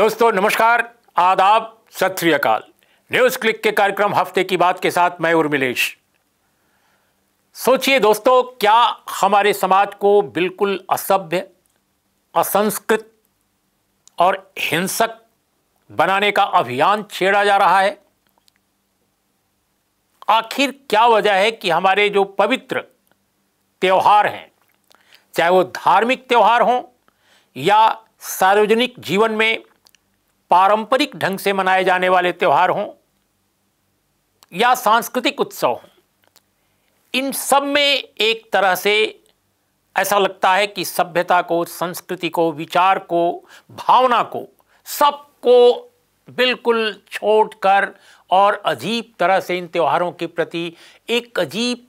दोस्तों नमस्कार आदाब सत श्रीकाल न्यूज क्लिक के कार्यक्रम हफ्ते की बात के साथ मैं उर्मिलेश सोचिए दोस्तों क्या हमारे समाज को बिल्कुल असभ्य असंस्कृत और हिंसक बनाने का अभियान छेड़ा जा रहा है आखिर क्या वजह है कि हमारे जो पवित्र त्यौहार हैं चाहे वो धार्मिक त्यौहार हों या सार्वजनिक जीवन में पारंपरिक ढंग से मनाए जाने वाले त्यौहार हों या सांस्कृतिक उत्सव हों इन सब में एक तरह से ऐसा लगता है कि सभ्यता को संस्कृति को विचार को भावना को सबको बिल्कुल छोड़कर और अजीब तरह से इन त्योहारों के प्रति एक अजीब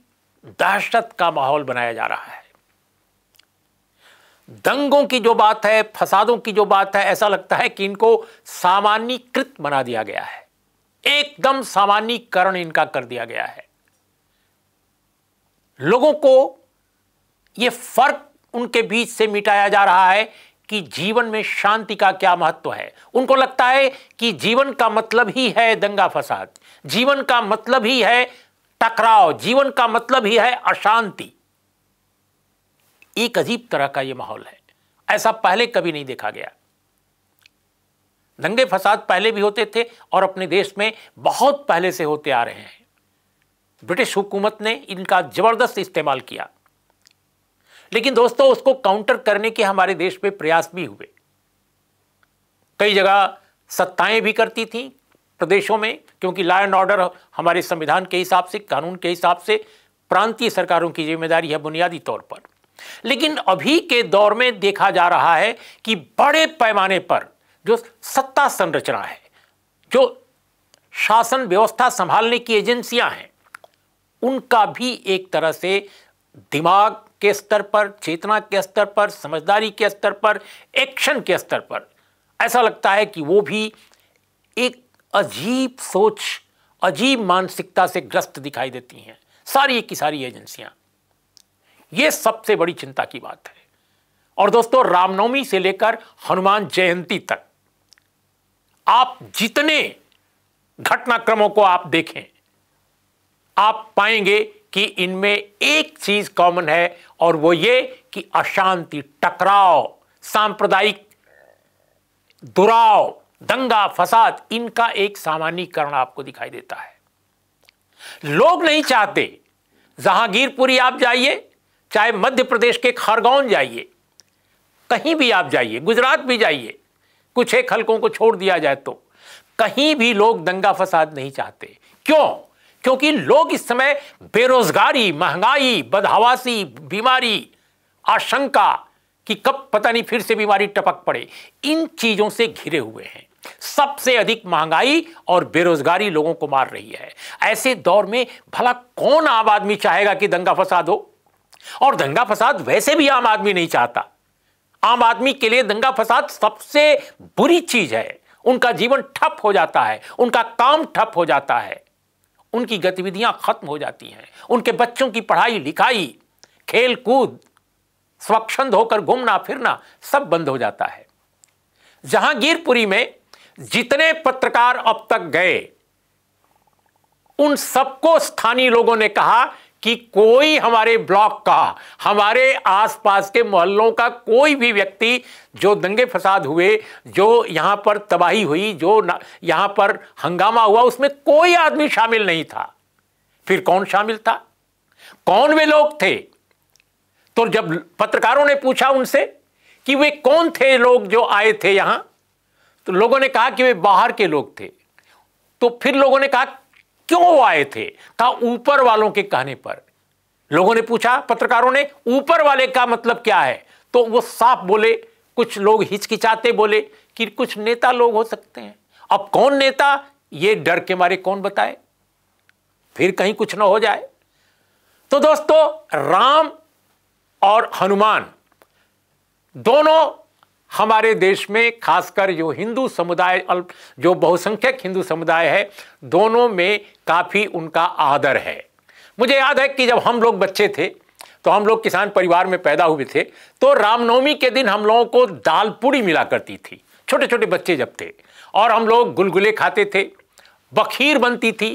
दहशत का माहौल बनाया जा रहा है दंगों की जो बात है फसादों की जो बात है ऐसा लगता है कि इनको सामान्यकृत बना दिया गया है एकदम सामान्यकरण इनका कर दिया गया है लोगों को यह फर्क उनके बीच से मिटाया जा रहा है कि जीवन में शांति का क्या महत्व है उनको लगता है कि जीवन का मतलब ही है दंगा फसाद जीवन का मतलब ही है टकराव जीवन का मतलब ही है अशांति एक अजीब तरह का यह माहौल है ऐसा पहले कभी नहीं देखा गया दंगे फसाद पहले भी होते थे और अपने देश में बहुत पहले से होते आ रहे हैं ब्रिटिश हुकूमत ने इनका जबरदस्त इस्तेमाल किया लेकिन दोस्तों उसको काउंटर करने के हमारे देश में प्रयास भी हुए कई जगह सत्ताएं भी करती थी प्रदेशों में क्योंकि लॉ एंड ऑर्डर हमारे संविधान के हिसाब से कानून के हिसाब से प्रांतीय सरकारों की जिम्मेदारी है बुनियादी तौर पर लेकिन अभी के दौर में देखा जा रहा है कि बड़े पैमाने पर जो सत्ता संरचना है जो शासन व्यवस्था संभालने की एजेंसियां हैं उनका भी एक तरह से दिमाग के स्तर पर चेतना के स्तर पर समझदारी के स्तर पर एक्शन के स्तर पर ऐसा लगता है कि वो भी एक अजीब सोच अजीब मानसिकता से ग्रस्त दिखाई देती हैं सारी की सारी एजेंसियां यह सबसे बड़ी चिंता की बात है और दोस्तों रामनवमी से लेकर हनुमान जयंती तक आप जितने घटनाक्रमों को आप देखें आप पाएंगे कि इनमें एक चीज कॉमन है और वो ये कि अशांति टकराव सांप्रदायिक दुराव दंगा फसाद इनका एक सामान्यकरण आपको दिखाई देता है लोग नहीं चाहते जहांगीरपुरी आप जाइए चाहे मध्य प्रदेश के खरगोन जाइए कहीं भी आप जाइए गुजरात भी जाइए कुछ एक हलकों को छोड़ दिया जाए तो कहीं भी लोग दंगा फसाद नहीं चाहते क्यों क्योंकि लोग इस समय बेरोजगारी महंगाई बदहवासी बीमारी आशंका कि कब पता नहीं फिर से बीमारी टपक पड़े इन चीजों से घिरे हुए हैं सबसे अधिक महंगाई और बेरोजगारी लोगों को मार रही है ऐसे दौर में भला कौन आम आदमी चाहेगा कि दंगा फसाद हो और दंगा फसाद वैसे भी आम आदमी नहीं चाहता आम आदमी के लिए दंगा फसाद सबसे बुरी चीज है उनका जीवन ठप हो जाता है उनका काम ठप हो जाता है उनकी गतिविधियां खत्म हो जाती हैं उनके बच्चों की पढ़ाई लिखाई खेल कूद स्वच्छंद होकर घूमना फिरना सब बंद हो जाता है जहांगीरपुरी में जितने पत्रकार अब तक गए उन सबको स्थानीय लोगों ने कहा कि कोई हमारे ब्लॉक का हमारे आसपास के मोहल्लों का कोई भी व्यक्ति जो दंगे फसाद हुए जो यहां पर तबाही हुई जो यहां पर हंगामा हुआ उसमें कोई आदमी शामिल नहीं था फिर कौन शामिल था कौन वे लोग थे तो जब पत्रकारों ने पूछा उनसे कि वे कौन थे लोग जो आए थे यहां तो लोगों ने कहा कि वे बाहर के लोग थे तो फिर लोगों ने कहा क्यों आए थे कहा ऊपर वालों के कहने पर लोगों ने पूछा पत्रकारों ने ऊपर वाले का मतलब क्या है तो वो साफ बोले कुछ लोग हिचकिचाते बोले कि कुछ नेता लोग हो सकते हैं अब कौन नेता ये डर के मारे कौन बताए फिर कहीं कुछ ना हो जाए तो दोस्तों राम और हनुमान दोनों हमारे देश में खासकर जो हिंदू समुदाय अल्प जो बहुसंख्यक हिंदू समुदाय है दोनों में काफ़ी उनका आदर है मुझे याद है कि जब हम लोग बच्चे थे तो हम लोग किसान परिवार में पैदा हुए थे तो रामनवमी के दिन हम लोगों को दाल पूड़ी मिला करती थी छोटे छोटे बच्चे जब थे और हम लोग गुलगुले खाते थे बखीर बनती थी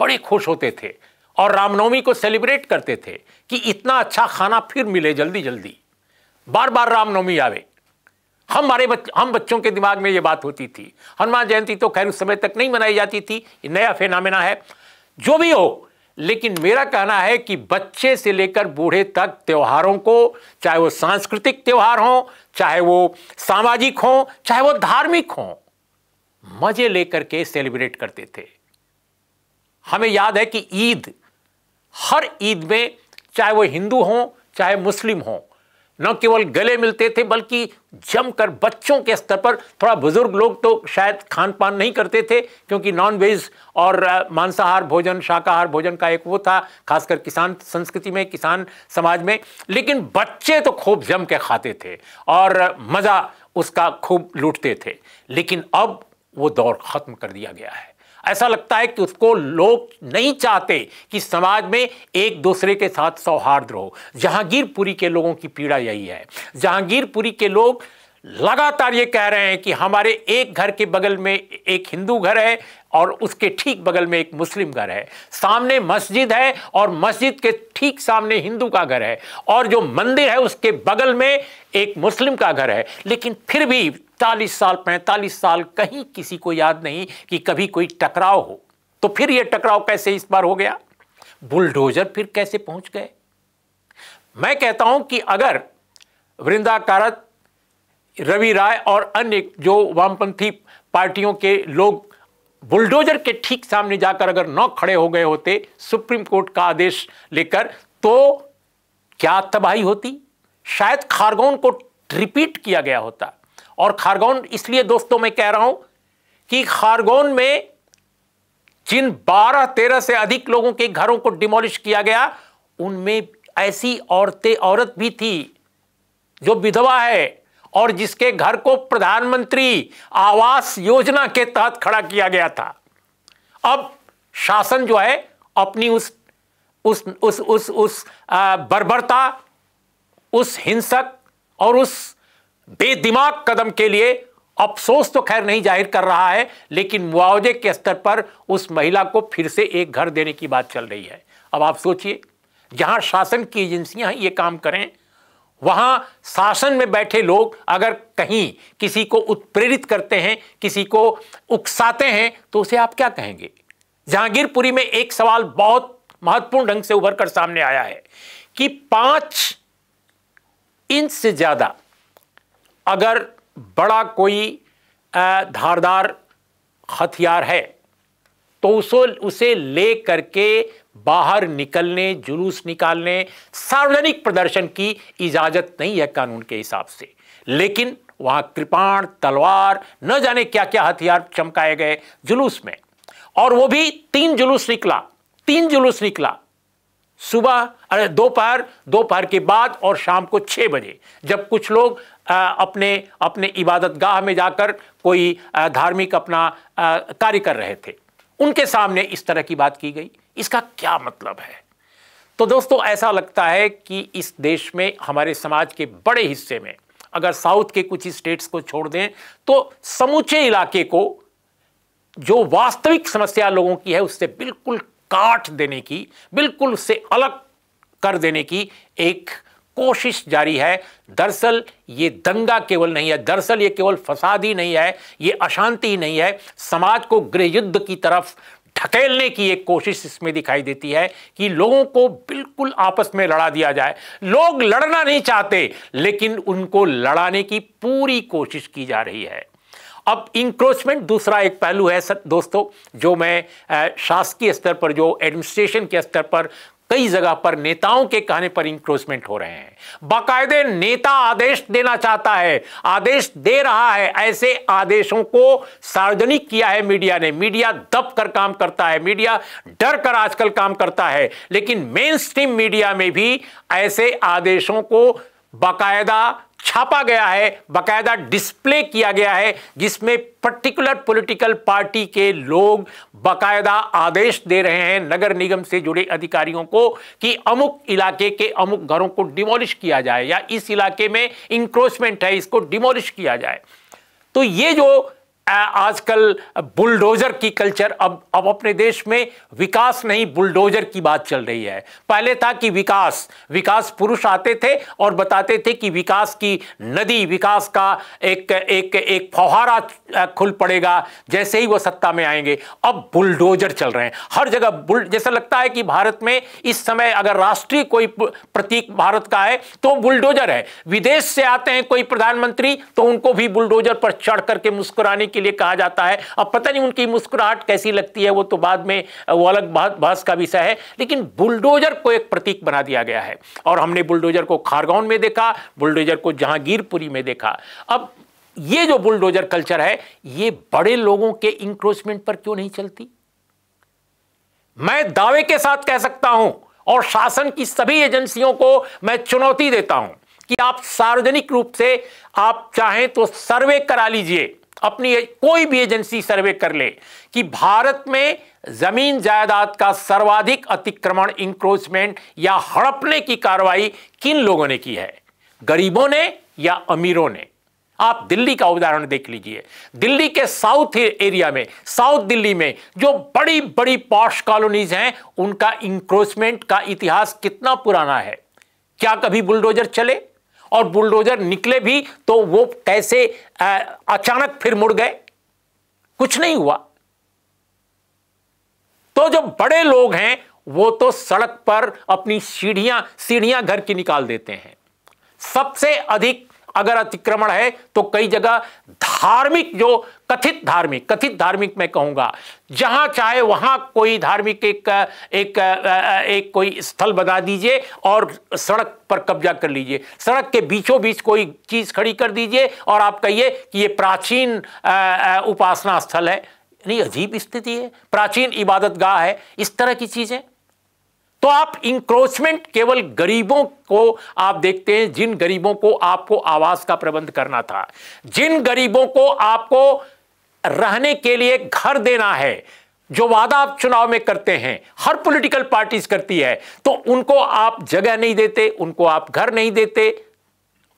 बड़े खुश होते थे और रामनवमी को सेलिब्रेट करते थे कि इतना अच्छा खाना फिर मिले जल्दी जल्दी बार बार रामनवमी आवे हमारे बच्च, हम बच्चों के दिमाग में ये बात होती थी हनुमान जयंती तो खैर उस समय तक नहीं मनाई जाती थी ये नया फेनामिना है जो भी हो लेकिन मेरा कहना है कि बच्चे से लेकर बूढ़े तक त्योहारों को चाहे वो सांस्कृतिक त्यौहार हों चाहे वो सामाजिक हों चाहे वो धार्मिक हों मज़े लेकर के सेलिब्रेट करते थे हमें याद है कि ईद हर ईद में चाहे वो हिंदू हों चाहे मुस्लिम हों न केवल गले मिलते थे बल्कि जमकर बच्चों के स्तर पर थोड़ा बुजुर्ग लोग तो शायद खान पान नहीं करते थे क्योंकि नॉन वेज और मांसाहार भोजन शाकाहार भोजन का एक वो था खासकर किसान संस्कृति में किसान समाज में लेकिन बच्चे तो खूब जम के खाते थे और मज़ा उसका खूब लूटते थे लेकिन अब वो दौर ख़त्म कर दिया गया है ऐसा लगता है कि उसको लोग नहीं चाहते कि समाज में एक दूसरे के साथ सौहार्द रहो जहांगीरपुरी के लोगों की पीड़ा यही है जहांगीरपुरी के लोग लगातार ये कह रहे हैं कि हमारे एक घर के बगल में एक हिंदू घर है और उसके ठीक बगल में एक मुस्लिम घर है सामने मस्जिद है और मस्जिद के ठीक सामने हिंदू का घर है और जो मंदिर है उसके बगल में एक मुस्लिम का घर है लेकिन फिर भी चालीस साल पैंतालीस साल कहीं किसी को याद नहीं कि कभी कोई टकराव हो तो फिर यह टकराव कैसे इस बार हो गया बुलडोजर फिर कैसे पहुंच गए मैं कहता हूं कि अगर वृंदा कारत रवि राय और अन्य जो वामपंथी पार्टियों के लोग बुलडोजर के ठीक सामने जाकर अगर न खड़े हो गए होते सुप्रीम कोर्ट का आदेश लेकर तो क्या तबाही होती शायद खारगोन को रिपीट किया गया होता और खारगोन इसलिए दोस्तों मैं कह रहा हूं कि खारगोन में जिन 12-13 से अधिक लोगों के घरों को डिमोलिश किया गया उनमें ऐसी औरतें औरत भी थी जो विधवा है और जिसके घर को प्रधानमंत्री आवास योजना के तहत खड़ा किया गया था अब शासन जो है अपनी उस उस उस उस उस बर्बरता उस हिंसक और उस बेदिमाग कदम के लिए अफसोस तो खैर नहीं जाहिर कर रहा है लेकिन मुआवजे के स्तर पर उस महिला को फिर से एक घर देने की बात चल रही है अब आप सोचिए जहां शासन की एजेंसियां ये काम करें वहां शासन में बैठे लोग अगर कहीं किसी को उत्प्रेरित करते हैं किसी को उकसाते हैं तो उसे आप क्या कहेंगे जहांगीरपुरी में एक सवाल बहुत महत्वपूर्ण ढंग से उभर कर सामने आया है कि पांच इंच से ज्यादा अगर बड़ा कोई धारदार हथियार है तो उसे उसे ले करके बाहर निकलने जुलूस निकालने सार्वजनिक प्रदर्शन की इजाज़त नहीं है कानून के हिसाब से लेकिन वहां कृपाण तलवार न जाने क्या क्या हथियार चमकाए गए जुलूस में और वो भी तीन जुलूस निकला तीन जुलूस निकला सुबह अरे दोपहर दोपहर के बाद और शाम को छह बजे जब कुछ लोग अपने अपने इबादत गाह में जाकर कोई धार्मिक अपना कार्य कर रहे थे उनके सामने इस तरह की बात की गई इसका क्या मतलब है तो दोस्तों ऐसा लगता है कि इस देश में हमारे समाज के बड़े हिस्से में अगर साउथ के कुछ स्टेट्स को छोड़ दें तो समूचे इलाके को जो वास्तविक समस्या लोगों की है उससे बिल्कुल काट देने की बिल्कुल उससे अलग कर देने की एक कोशिश जारी है दरअसल ये दंगा केवल नहीं है दरअसल ये केवल फसाद ही नहीं है ये अशांति ही नहीं है समाज को गृह युद्ध की तरफ ढकेलने की एक कोशिश इसमें दिखाई देती है कि लोगों को बिल्कुल आपस में लड़ा दिया जाए लोग लड़ना नहीं चाहते लेकिन उनको लड़ाने की पूरी कोशिश की जा रही है अब इंक्रोचमेंट दूसरा एक पहलू है सर दोस्तों जो मैं शासकीय स्तर पर जो एडमिनिस्ट्रेशन के स्तर पर कई जगह पर नेताओं के कहने पर इंक्रोचमेंट हो रहे हैं बाकायदे नेता आदेश देना चाहता है आदेश दे रहा है ऐसे आदेशों को सार्वजनिक किया है मीडिया ने मीडिया दब कर काम करता है मीडिया डर कर आजकल काम करता है लेकिन मेन स्ट्रीम मीडिया में भी ऐसे आदेशों को बाकायदा छापा गया है बकायदा डिस्प्ले किया गया है जिसमें पर्टिकुलर पॉलिटिकल पार्टी के लोग बकायदा आदेश दे रहे हैं नगर निगम से जुड़े अधिकारियों को कि अमुक इलाके के अमुक घरों को डिमोलिश किया जाए या इस इलाके में इंक्रोचमेंट है इसको डिमोलिश किया जाए तो ये जो आजकल बुलडोजर की कल्चर अब अब अपने देश में विकास नहीं बुलडोजर की बात चल रही है पहले था कि विकास विकास पुरुष आते थे और बताते थे कि विकास की नदी विकास का एक एक एक फौहारा खुल पड़ेगा जैसे ही वो सत्ता में आएंगे अब बुलडोजर चल रहे हैं हर जगह बुल जैसा लगता है कि भारत में इस समय अगर राष्ट्रीय कोई प्रतीक भारत का है तो बुलडोजर है विदेश से आते हैं कोई प्रधानमंत्री तो उनको भी बुलडोजर पर चढ़ करके मुस्कुराने की के लिए कहा जाता है अब पता नहीं उनकी मुस्कुराहट कैसी लगती है वो तो बाद में वो अलग बहस का विषय है लेकिन बुलडोजर को एक प्रतीक बना दिया गया है और हमने बुलडोजर को खारगौन में देखा बुलडोजर को जहांगीरपुरी में देखा अब ये जो बुलडोजर कल्चर है ये बड़े लोगों के इंक्रोचमेंट पर क्यों नहीं चलती मैं दावे के साथ कह सकता हूं और शासन की सभी एजेंसियों को मैं चुनौती देता हूं कि आप सार्वजनिक रूप से आप चाहें तो सर्वे करा लीजिए अपनी कोई भी एजेंसी सर्वे कर ले कि भारत में जमीन जायदाद का सर्वाधिक अतिक्रमण इंक्रोचमेंट या हड़पने की कार्रवाई किन लोगों ने की है गरीबों ने या अमीरों ने आप दिल्ली का उदाहरण देख लीजिए दिल्ली के साउथ एरिया में साउथ दिल्ली में जो बड़ी बड़ी पॉश कॉलोनीज हैं उनका इंक्रोचमेंट का इतिहास कितना पुराना है क्या कभी बुलडोजर चले और बुलडोजर निकले भी तो वो कैसे अचानक फिर मुड़ गए कुछ नहीं हुआ तो जो बड़े लोग हैं वो तो सड़क पर अपनी सीढ़ियां सीढ़ियां घर की निकाल देते हैं सबसे अधिक अगर अतिक्रमण है तो कई जगह धार्मिक जो कथित धार्मिक कथित धार्मिक मैं कहूंगा जहां चाहे वहां कोई धार्मिक एक एक एक कोई स्थल बना दीजिए और सड़क पर कब्जा कर लीजिए सड़क के बीचों बीच कोई चीज़ खड़ी कर दीजिए और आप कहिए कि ये प्राचीन उपासना स्थल है नहीं अजीब स्थिति है प्राचीन इबादत गाह है इस तरह की चीज़ें तो आप इंक्रोचमेंट केवल गरीबों को आप देखते हैं जिन गरीबों को आपको आवास का प्रबंध करना था जिन गरीबों को आपको रहने के लिए घर देना है जो वादा आप चुनाव में करते हैं हर पॉलिटिकल पार्टीज करती है तो उनको आप जगह नहीं देते उनको आप घर नहीं देते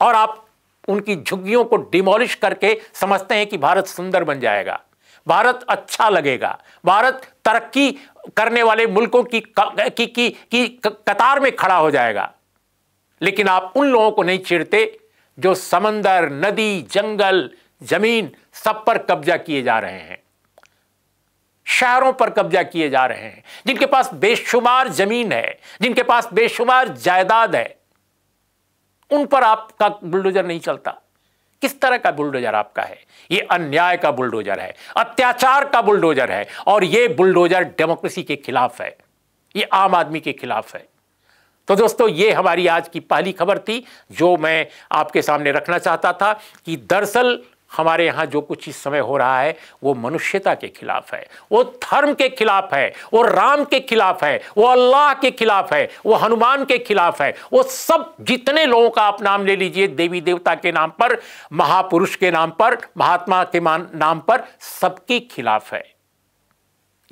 और आप उनकी झुग्गियों को डिमोलिश करके समझते हैं कि भारत सुंदर बन जाएगा भारत अच्छा लगेगा भारत तरक्की करने वाले मुल्कों की की, की, की कतार में खड़ा हो जाएगा लेकिन आप उन लोगों को नहीं छेड़ते जो समंदर नदी जंगल जमीन सब पर कब्जा किए जा रहे हैं शहरों पर कब्जा किए जा रहे हैं जिनके पास बेशुमार जमीन है जिनके पास बेशुमार जायदाद है उन पर आपका बुलडोजर नहीं चलता किस तरह का बुलडोजर आपका है ये अन्याय का बुलडोजर है अत्याचार का बुलडोजर है और ये बुलडोजर डेमोक्रेसी के खिलाफ है ये आम आदमी के खिलाफ है तो दोस्तों ये हमारी आज की पहली खबर थी जो मैं आपके सामने रखना चाहता था कि दरअसल हमारे यहाँ जो कुछ इस समय हो रहा है वो मनुष्यता के खिलाफ है वो धर्म के खिलाफ है वो राम के खिलाफ है वो अल्लाह के खिलाफ है वो हनुमान के खिलाफ है वो सब जितने लोगों का आप नाम ले लीजिए देवी देवता के नाम पर महापुरुष के नाम पर महात्मा के नाम पर सबके खिलाफ है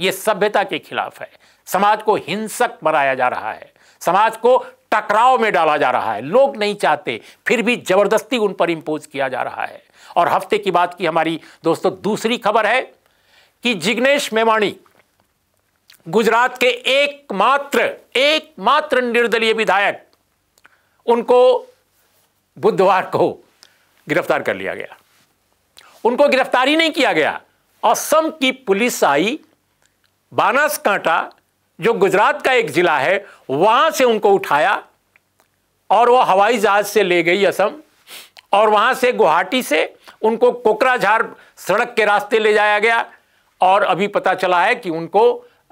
ये सभ्यता के खिलाफ है समाज को हिंसक बनाया जा रहा है समाज को टकराव में डाला जा रहा है लोग नहीं चाहते फिर भी जबरदस्ती उन पर इम्पोज किया जा रहा है और हफ्ते की बात की हमारी दोस्तों दूसरी खबर है कि जिग्नेश मेवाणी गुजरात के एकमात्र एकमात्र निर्दलीय विधायक उनको बुधवार को गिरफ्तार कर लिया गया उनको गिरफ्तार ही नहीं किया गया असम की पुलिस आई बानासकांटा जो गुजरात का एक जिला है वहां से उनको उठाया और वह हवाई जहाज से ले गई असम और वहाँ से गुवाहाटी से उनको कोकराझार सड़क के रास्ते ले जाया गया और अभी पता चला है कि उनको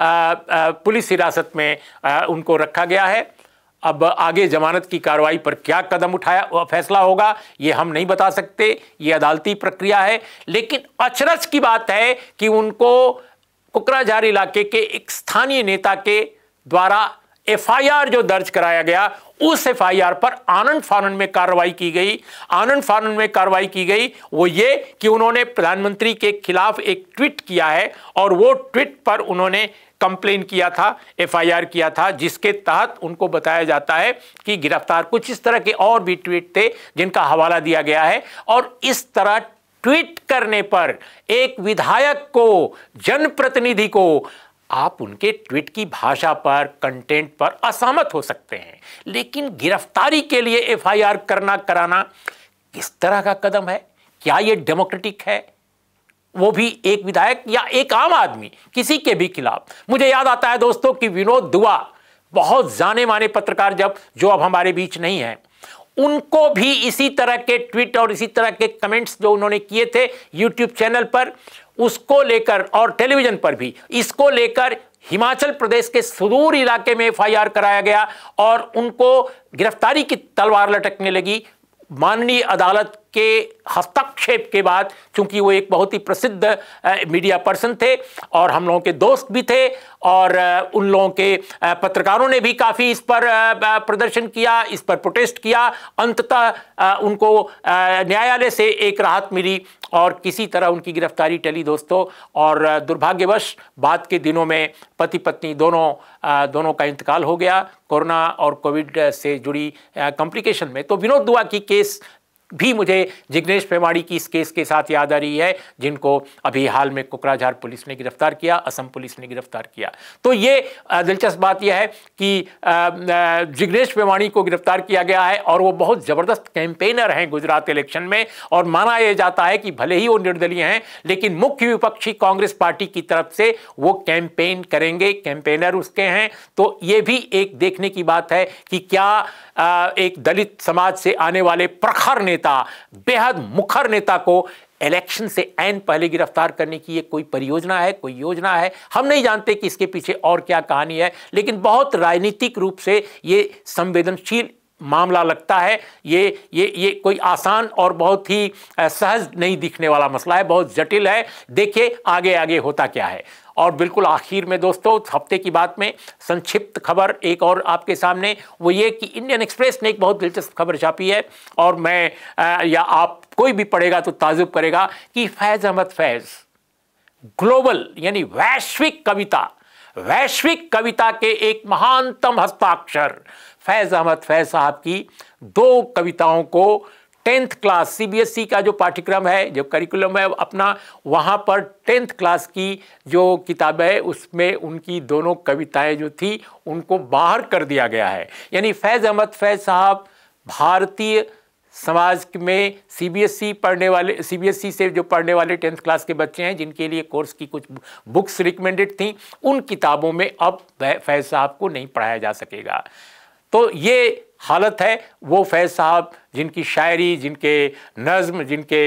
पुलिस हिरासत में आ, उनको रखा गया है अब आगे जमानत की कार्रवाई पर क्या कदम उठाया फैसला होगा ये हम नहीं बता सकते ये अदालती प्रक्रिया है लेकिन अचरज की बात है कि उनको कुकराझार इलाके के एक स्थानीय नेता के द्वारा एफआईआर जो दर्ज कराया गया उस एफआईआर पर आनंद फानन में कार्रवाई की गई आनंद फानन में कार्रवाई की गई वो ये कि उन्होंने प्रधानमंत्री के खिलाफ एक ट्वीट किया है और वो ट्वीट पर उन्होंने कंप्लेन किया था एफआईआर किया था जिसके तहत उनको बताया जाता है कि गिरफ्तार कुछ इस तरह के और भी ट्वीट थे जिनका हवाला दिया गया है और इस तरह ट्वीट करने पर एक विधायक को जनप्रतिनिधि को आप उनके ट्वीट की भाषा पर कंटेंट पर असहमत हो सकते हैं लेकिन गिरफ्तारी के लिए एफआईआर करना कराना किस तरह का कदम है क्या यह डेमोक्रेटिक है वो भी एक विधायक या एक आम आदमी किसी के भी खिलाफ मुझे याद आता है दोस्तों कि विनोद दुआ बहुत जाने माने पत्रकार जब जो अब हमारे बीच नहीं है उनको भी इसी तरह के ट्वीट और इसी तरह के कमेंट्स जो उन्होंने किए थे यूट्यूब चैनल पर उसको लेकर और टेलीविज़न पर भी इसको लेकर हिमाचल प्रदेश के सुदूर इलाके में एफआईआर कराया गया और उनको गिरफ्तारी की तलवार लटकने लगी माननीय अदालत के हस्तक्षेप के बाद चूंकि वो एक बहुत ही प्रसिद्ध मीडिया पर्सन थे और हम लोगों के दोस्त भी थे और उन लोगों के पत्रकारों ने भी काफ़ी इस पर प्रदर्शन किया इस पर प्रोटेस्ट किया अंततः उनको न्यायालय से एक राहत मिली और किसी तरह उनकी गिरफ्तारी टली दोस्तों और दुर्भाग्यवश बाद के दिनों में पति पत्नी दोनों दोनों का इंतकाल हो गया कोरोना और कोविड से जुड़ी कॉम्प्लिकेशन में तो विनोद दुआ की केस भी मुझे जिग्नेश पेमाड़ी की इस केस के साथ याद आ रही है जिनको अभी हाल में कुकराझार पुलिस ने गिरफ्तार किया असम पुलिस ने गिरफ्तार किया तो ये दिलचस्प बात यह है कि जिग्नेश पेमाड़ी को गिरफ्तार किया गया है और वो बहुत ज़बरदस्त कैंपेनर हैं गुजरात इलेक्शन में और माना यह जाता है कि भले ही वो निर्दलीय हैं लेकिन मुख्य विपक्षी कांग्रेस पार्टी की तरफ से वो कैंपेन करेंगे कैंपेनर उसके हैं तो ये भी एक देखने की बात है कि क्या एक दलित समाज से आने वाले प्रखर नेता नेता बेहद मुखर नेता को इलेक्शन से एन पहले गिरफ्तार करने की ये कोई परियोजना है कोई योजना है हम नहीं जानते कि इसके पीछे और क्या कहानी है लेकिन बहुत राजनीतिक रूप से ये संवेदनशील मामला लगता है ये ये ये कोई आसान और बहुत ही सहज नहीं दिखने वाला मसला है बहुत जटिल है देखिए आगे आगे होता क्या है और बिल्कुल आखिर में दोस्तों हफ्ते की बात में संक्षिप्त खबर एक और आपके सामने वो ये कि इंडियन एक्सप्रेस ने एक बहुत दिलचस्प खबर छापी है और मैं आ, या आप कोई भी पढ़ेगा तो ताजुब करेगा कि फैज़ अहमद फैज़ ग्लोबल यानी वैश्विक कविता वैश्विक कविता के एक महानतम हस्ताक्षर फैज़ अहमद फैज़ साहब की दो कविताओं को टेंथ क्लास सीबीएसई e का जो पाठ्यक्रम है जो करिकुलम है अपना वहाँ पर टेंथ क्लास की जो किताब है उसमें उनकी दोनों कविताएं जो थी उनको बाहर कर दिया गया है यानी फैज़ अहमद फैज़ साहब भारतीय समाज में सीबीएसई e पढ़ने वाले सीबीएसई e से जो पढ़ने वाले टेंथ क्लास के बच्चे हैं जिनके लिए कोर्स की कुछ बुक्स रिकमेंडेड थी उन किताबों में अब फैज़ साहब को नहीं पढ़ाया जा सकेगा तो ये हालत है वो फैज़ साहब जिनकी शायरी जिनके नज़म जिनके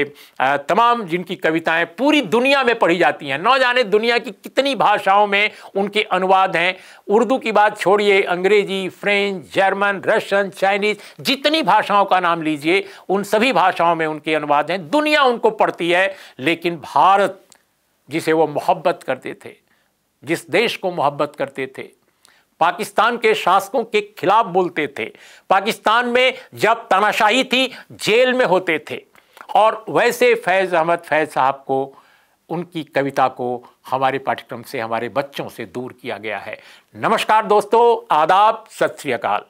तमाम जिनकी कविताएं पूरी दुनिया में पढ़ी जाती हैं नौ जाने दुनिया की कितनी भाषाओं में उनके अनुवाद हैं उर्दू की बात छोड़िए अंग्रेजी फ्रेंच जर्मन रशियन चाइनीज़ जितनी भाषाओं का नाम लीजिए उन सभी भाषाओं में उनके अनुवाद हैं दुनिया उनको पढ़ती है लेकिन भारत जिसे वो मोहब्बत करते थे जिस देश को मोहब्बत करते थे पाकिस्तान के शासकों के खिलाफ बोलते थे पाकिस्तान में जब तानाशाही थी जेल में होते थे और वैसे फैज़ अहमद फैज़ साहब को उनकी कविता को हमारे पाठ्यक्रम से हमारे बच्चों से दूर किया गया है नमस्कार दोस्तों आदाब सत श्री अकाल